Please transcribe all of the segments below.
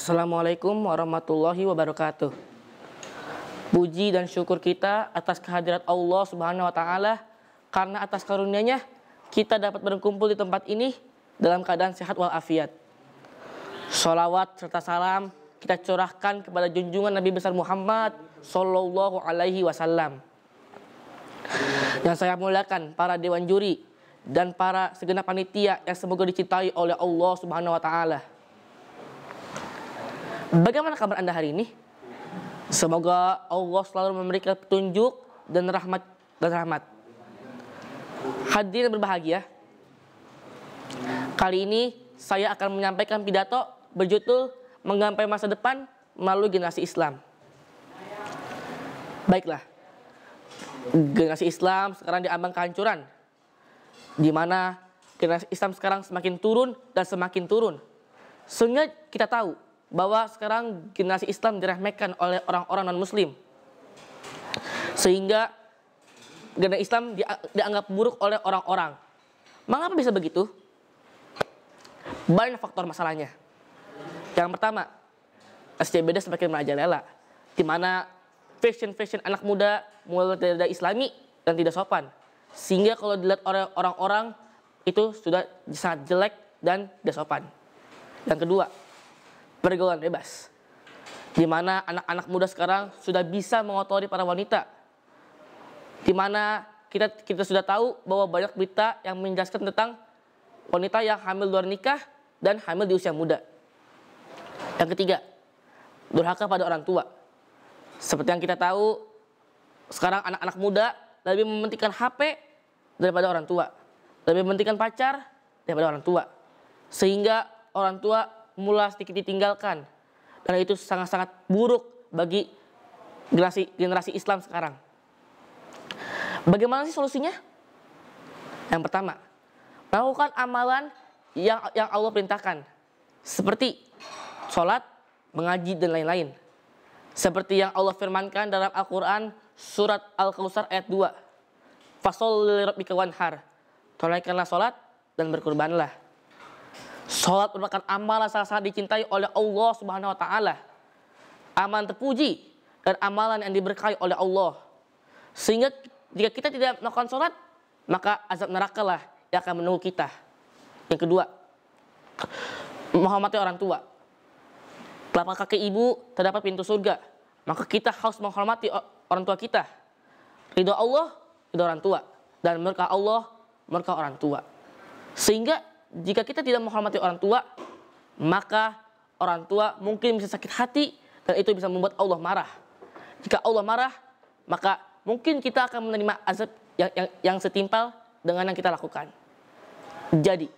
Assalamualaikum warahmatullahi wabarakatuh. Puji dan syukur kita atas kehadirat Allah Subhanahu wa taala karena atas karunia-Nya kita dapat berkumpul di tempat ini dalam keadaan sehat walafiat. Salawat serta salam kita curahkan kepada junjungan Nabi besar Muhammad sallallahu alaihi wasallam. Yang saya muliakan para dewan juri dan para segenap panitia yang semoga dicintai oleh Allah Subhanahu wa taala Bagaimana kabar Anda hari ini? Semoga Allah selalu memberikan petunjuk dan rahmat dan rahmat. Hadirin berbahagia. Kali ini saya akan menyampaikan pidato berjudul Menggapai Masa Depan Melalui Generasi Islam. Baiklah, generasi Islam sekarang diambang kehancuran, di mana generasi Islam sekarang semakin turun dan semakin turun. Sehingga kita tahu bahwa sekarang generasi Islam diremehkan oleh orang-orang non-Muslim, sehingga generasi Islam dianggap buruk oleh orang-orang. Mengapa bisa begitu? Banyak faktor masalahnya. Yang pertama, SCBD semakin merajalela, di mana fashion-fashion anak muda mulai dari islami dan tidak sopan. Sehingga kalau dilihat oleh orang-orang itu sudah sangat jelek dan tidak sopan. Yang kedua, pergaulan bebas. Di mana anak-anak muda sekarang sudah bisa mengotori para wanita. Di mana kita kita sudah tahu bahwa banyak berita yang menjelaskan tentang wanita yang hamil luar nikah dan hamil di usia muda. Yang ketiga, durhaka pada orang tua. Seperti yang kita tahu, sekarang anak-anak muda lebih mementingkan HP daripada orang tua. Lebih mementingkan pacar daripada orang tua. Sehingga orang tua mula sedikit ditinggalkan. Dan itu sangat-sangat buruk bagi generasi, generasi Islam sekarang. Bagaimana sih solusinya? Yang pertama, lakukan amalan yang yang Allah perintahkan. Seperti sholat, mengaji, dan lain-lain. Seperti yang Allah firmankan dalam Al-Quran surat Al-Kautsar ayat 2. Fasol lebih wanhar. Tunaikanlah sholat dan berkurbanlah. Sholat merupakan amalan salah sangat dicintai oleh Allah Subhanahu wa taala. Amalan terpuji dan amalan yang diberkahi oleh Allah. Sehingga jika kita tidak melakukan sholat maka azab neraka lah yang akan menunggu kita. Yang kedua, menghormati orang tua. Telapak kaki ibu terdapat pintu surga. Maka kita harus menghormati orang tua kita. Ridho Allah, ridho orang tua. Dan berkah Allah, berkah orang tua. Sehingga jika kita tidak menghormati orang tua, maka orang tua mungkin bisa sakit hati dan itu bisa membuat Allah marah. Jika Allah marah, maka mungkin kita akan menerima azab yang, yang, yang setimpal dengan yang kita lakukan. Jadi,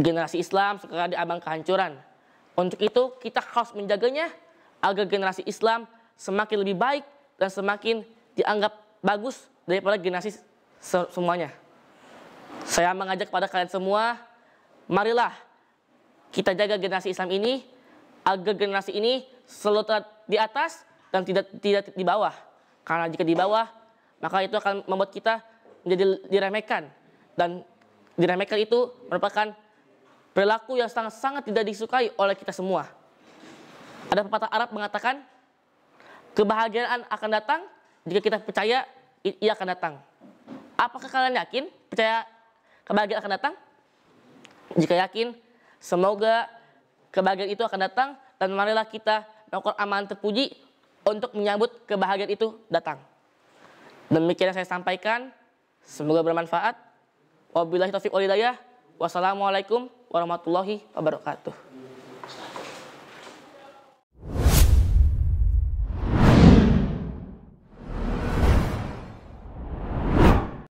generasi Islam sekarang di abang kehancuran. Untuk itu kita harus menjaganya agar generasi Islam semakin lebih baik dan semakin dianggap bagus daripada generasi semuanya. Saya mengajak kepada kalian semua, marilah kita jaga generasi Islam ini agar generasi ini selalu di atas dan tidak tidak di bawah. Karena jika di bawah, maka itu akan membuat kita menjadi diremehkan dan diremehkan itu merupakan perilaku yang sangat sangat tidak disukai oleh kita semua. Ada pepatah Arab mengatakan, kebahagiaan akan datang jika kita percaya ia akan datang. Apakah kalian yakin percaya kebahagiaan akan datang? Jika yakin, semoga kebahagiaan itu akan datang dan marilah kita melakukan amalan terpuji untuk menyambut kebahagiaan itu datang. Demikian yang saya sampaikan, semoga bermanfaat. Wabillahi taufiq walhidayah. Wassalamualaikum warahmatullahi wabarakatuh.